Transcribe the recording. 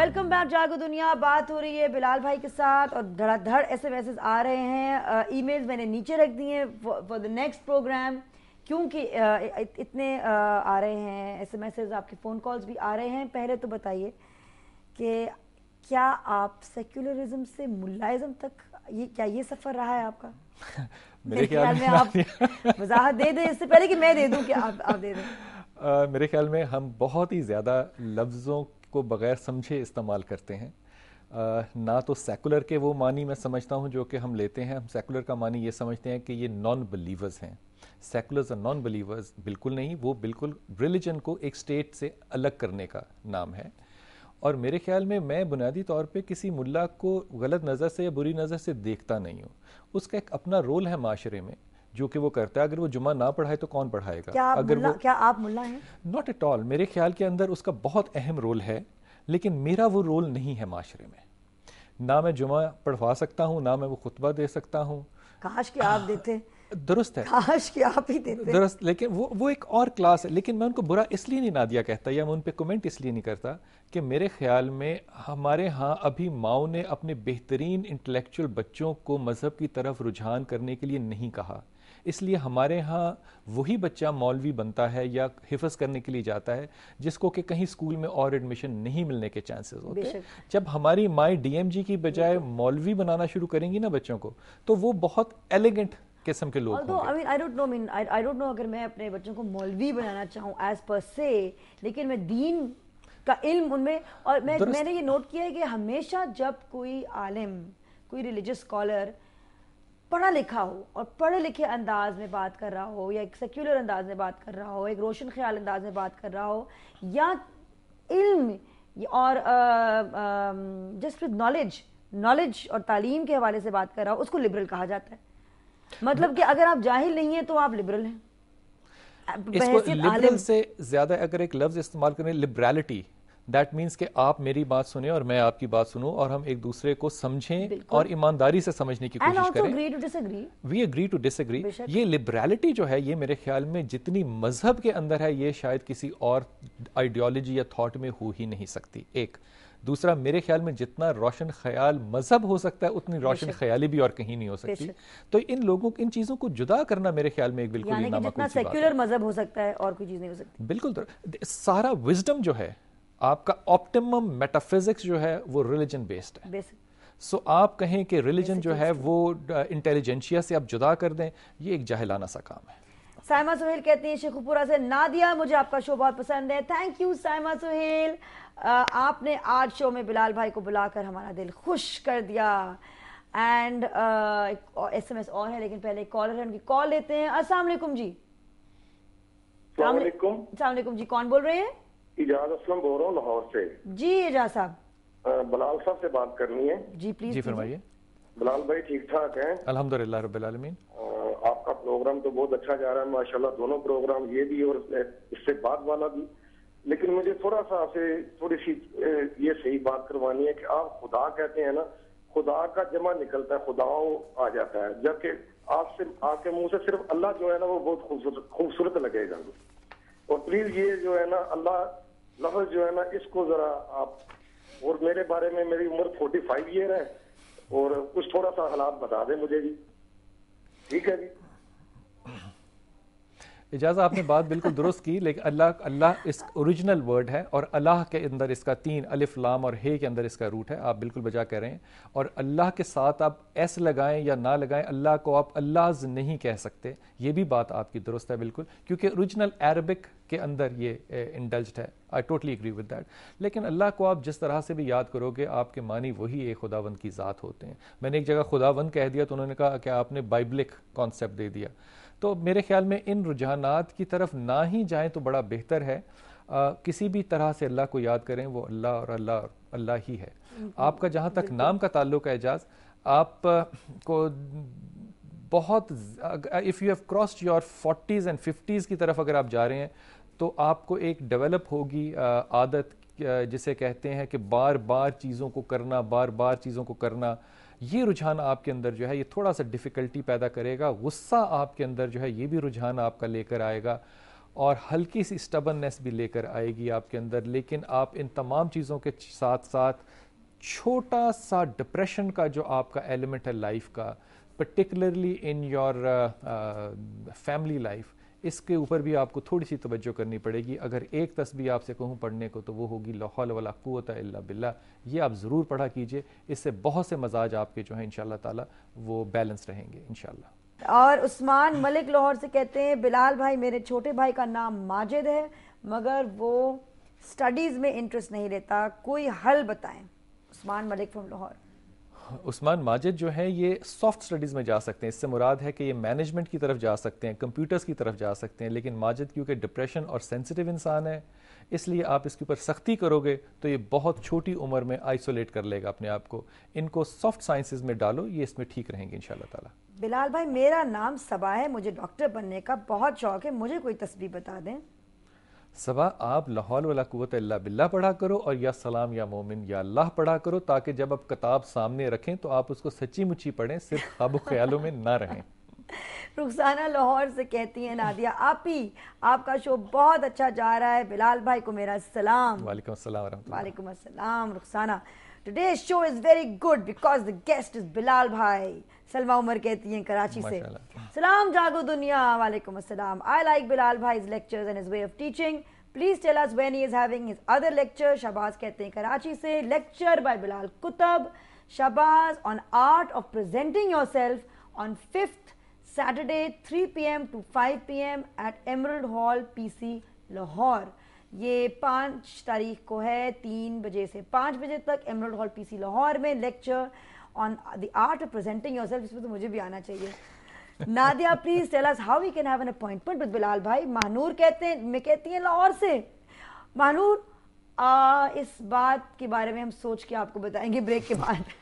welcome back जागो दुनिया बात हो रही है बिलाल भाई के साथ और धड़ाधड़ ऐसे मैसेज आ रहे हैं ईमेल्स मैंने नीचे रख दिए हैं फॉर द नेक्स्ट प्रोग्राम क्योंकि इतने आ रहे हैं ऐसे मैसेज आपके फ़ोन कॉल्स भी आ रहे हैं पहले तो बताइए कि क्या आप सेक्युलरिज्म से मुलाइज्म तक ये क्या ये सफ़र रहा है आपका मेरे ख्याल में आप वजाहत दे दें इससे पहले कि मैं दे दूँ कि आप आप दे दें मेरे ख्याल में हम बहुत ही ज़्यादा लफ्ज़ों को बग़ैर समझे इस्तेमाल करते हैं आ, ना तो सेकुलर के वो मानी मैं समझता हूँ जो कि हम लेते हैं हम सेकुलर का मानी ये समझते हैं कि ये नॉन बिलीवर्स हैं सेकुलर्स और नॉन बिलीवर्स बिल्कुल नहीं वो बिल्कुल रिलीजन को एक स्टेट से अलग करने का नाम है और मेरे ख्याल में मैं बुनियादी तौर पे किसी मुल्ला को गलत नज़र से या बुरी नज़र से देखता नहीं हूँ उसका एक अपना रोल है माशरे में जो कि वो करता है अगर वो जुमा ना पढ़ाए तो कौन पढ़ाएगा क्या अगर वो क्या आप मुल्ला हैं नॉट एट ऑल मेरे ख्याल के अंदर उसका बहुत अहम रोल है लेकिन मेरा वो रोल नहीं है माशरे में ना मैं जुमा पढ़वा सकता हूँ ना मैं वो खुतबा दे सकता हूँ काश कि आप देते दुरुस्त है काश कि आप ही देते दुरुस्त लेकिन वो वो एक और क्लास है लेकिन मैं उनको बुरा इसलिए नहीं नादिया कहता या मैं उन पर कमेंट इसलिए नहीं करता कि मेरे ख्याल में हमारे यहाँ अभी माओ ने अपने बेहतरीन इंटेलेक्चुअल बच्चों को मज़हब की तरफ रुझान करने के लिए नहीं कहा इसलिए हमारे यहाँ वही बच्चा मौलवी बनता है या हिफज करने के लिए जाता है जिसको कि कहीं स्कूल में और एडमिशन नहीं मिलने के चांसेस होते जब हमारी माई डीएमजी की बजाय मौलवी बनाना शुरू करेंगी ना बच्चों को तो वो बहुत एलिगेंट किस्म के लोग अगर मैं अपने बच्चों को मौलवी बनाना चाहूँ एज पर से लेकिन मैं दीन का इल्म उनमें और मैं मैंने ये नोट किया है कि हमेशा जब कोई आलिम कोई रिलीजियस स्कॉलर पढ़ा लिखा हो और पढ़े लिखे अंदाज में बात कर रहा हो या एक सेक्युलर अंदाज में बात कर रहा हो एक रोशन ख्याल अंदाज में बात कर रहा हो या इल्म और जस्ट विद नॉलेज नॉलेज और तालीम के हवाले से बात कर रहा हो उसको लिबरल कहा जाता है मतलब कि अगर आप जाहिल नहीं है तो आप लिबरल हैं इसको लिबरल से ज्यादा अगर एक लफ्ज इस्तेमाल करें लिबरलिटी दैट मीन्स कि आप मेरी बात सुने और मैं आपकी बात सुनूं और हम एक दूसरे को समझें और ईमानदारी से समझने की कोशिश करें वी अग्री टू डिसएग्री ये लिबरलिटी जो है ये मेरे ख्याल में जितनी मजहब के अंदर है ये शायद किसी और आइडियोलॉजी या थाट में हो ही नहीं सकती एक दूसरा मेरे ख्याल में जितना रोशन ख्याल मजहब हो सकता है उतनी रोशन ख्याली भी और कहीं नहीं हो सकती तो इन लोगों इन चीज़ों को जुदा करना मेरे ख्याल में एक बिल्कुल सेक्युलर मजहब हो सकता है और कोई चीज़ नहीं हो सकती बिल्कुल तो, सारा विजडम जो है आपका ऑप्टिमम मेटाफिजिक्स जो है वो रिलीजन बेस्ड है सो so, आप कहें कि रिलीजन जो है वो इंटेलिजेंशिया uh, से आप जुदा कर दें ये एक जाहिलाना सा काम है साइमा सुहेल कहती हैं शेखुपुरा से नादिया मुझे आपका शो बहुत पसंद है थैंक यू साइमा सुहेल आपने आज शो में बिलाल भाई को बुलाकर हमारा दिल खुश कर दिया एंड एस एम एस और है लेकिन पहले कॉलर है उनकी कॉल लेते हैं असलाकुम जी सलाम जी कौन बोल रहे हैं इजाज असलम बोल रहा हूँ लाहौर से जी एजाज साहब बलाल साहब से बात करनी है जी प्लीज जी फरमाइए बलाल भाई ठीक ठाक हैं अल्हम्दुलिल्लाह रब्बिल आलमीन आपका प्रोग्राम तो बहुत अच्छा जा रहा है माशाल्लाह दोनों प्रोग्राम ये भी और इससे बाद वाला भी लेकिन मुझे थोड़ा सा आपसे थोड़ी सी ये सही बात करवानी है कि आप खुदा कहते हैं ना खुदा का जमा निकलता है खुदाओ आ जाता है जबकि आपसे आपके मुंह से सिर्फ अल्लाह जो है ना वो बहुत खूबसूरत खूबसूरत लगेगा और प्लीज ये जो है ना अल्लाह लफज जो है ना इसको जरा आप और मेरे बारे में मेरी उम्र फोर्टी फाइव ईयर है और कुछ थोड़ा सा हालात बता दें मुझे जी ठीक है जी इजाज़ा आपने बात बिल्कुल दुरुस्त की लेकिन अल्लाह अल्लाह इस ओरिजिनल वर्ड है और अल्लाह के अंदर इसका तीन अलिफ लाम और हे के अंदर इसका रूट है आप बिल्कुल बजा कह रहे हैं और अल्लाह के साथ आप एस लगाएं या ना लगाएं अल्लाह को आप अल्लाज नहीं कह सकते ये भी बात आपकी दुरुस्त है बिल्कुल क्योंकि ओरिजिनल अरबिक के अंदर ये इंडल्ज है I totally agree with that लेकिन अल्लाह को आप जिस तरह से भी याद करोगे आपके मानी वही एक खुदावंद की ज़ात होते हैं मैंने एक जगह खुदावंद कह दिया तो उन्होंने कहा कि आपने बाइबलिक कॉन्सेप्ट दे दिया तो मेरे ख्याल में इन रुझानात की तरफ ना ही जाएँ तो बड़ा बेहतर है आ, किसी भी तरह से अल्लाह को याद करें वो अल्लाह और अल्लाह अल्लाह ही है आपका जहाँ तक नाम का ताल्लुक है एजाज आप को बहुत if you have crossed your forties and fifties की तरफ अगर आप जा रहे हैं तो आपको एक डेवलप होगी आदत जिसे कहते हैं कि बार बार चीज़ों को करना बार बार चीज़ों को करना ये रुझान आपके अंदर जो है ये थोड़ा सा डिफ़िकल्टी पैदा करेगा गुस्सा आपके अंदर जो है ये भी रुझान आपका लेकर आएगा और हल्की सी स्टबननेस भी लेकर आएगी आपके अंदर लेकिन आप इन तमाम चीज़ों के साथ साथ छोटा सा डिप्रेशन का जो आपका एलिमेंट है लाइफ का particularly in your family life इसके ऊपर भी आपको थोड़ी सी तवज्जो करनी पड़ेगी अगर एक तस्वीर आपसे कहूँ पढ़ने को तो वो होगी लाहौल वाला कुत अल्ला बिल्ला ये आप ज़रूर पढ़ा कीजिए इससे बहुत से मजाज आपके जो है इन ताला वो बैलेंस रहेंगे इन और उस्मान मलिक लाहौर से कहते हैं बिलाल भाई मेरे छोटे भाई का नाम माजिद है मगर वो स्टडीज़ में इंटरेस्ट नहीं रहता कोई हल बताएं उस्मान मलिक फ्रॉम लाहौर उस्मान माजिद जो है ये सॉफ्ट स्टडीज़ में जा सकते हैं इससे मुराद है कि ये मैनेजमेंट की तरफ जा सकते हैं कंप्यूटर्स की तरफ जा सकते हैं लेकिन माजिद क्योंकि डिप्रेशन और सेंसिटिव इंसान है इसलिए आप इसके ऊपर सख्ती करोगे तो ये बहुत छोटी उम्र में आइसोलेट कर लेगा अपने आप को इनको सॉफ्ट साइंसेज में डालो ये इसमें ठीक रहेंगे इन ताला बिलाल भाई मेरा नाम सबा है मुझे डॉक्टर बनने का बहुत शौक है मुझे कोई तस्वीर बता दें सबा आप लाहौल वाला कुत बिल्ला पढ़ा करो और या सलाम या मोमिन या अल्लाह पढ़ा करो ताकि जब आप किताब सामने रखें तो आप उसको सच्ची मुची पढ़ें सिर्फ खाब ख्यालों में ना रहें रुखसाना लाहौर से कहती हैं नादिया आप ही आपका शो बहुत अच्छा जा रहा है बिलाल भाई को मेरा सलाम वालेकुम अस्सलाम वालेकुम अस्सलाम Rukhsana today show is very good because the guest is Bilal भाई सलमा उमर कहती हैं कराची से सलाम जागो दुनिया वालेकुम अस्सलाम आई लाइक बिलाल भाई his lectures and his way of teaching please tell us when he is having his other lecture Shahbaz कहते हैं कराची से lecture by Bilal Qutub Shahbaz on art of presenting yourself on fifth Saturday 3 PM to 5 PM at Emerald Hall PC Lahore ये पाँच तारीख को है तीन बजे से पाँच बजे तक एमरल्ड हॉल पीसी लाहौर में lecture on the art of presenting yourself इसमें तो मुझे भी आना चाहिए Nadia please tell us how we can have an appointment with Bilal भाई महानूर कहते हैं मैं कहती हैं लाहौर से महानूर इस बात के बारे में हम सोच के आपको बताएंगे ब्रेक के बाद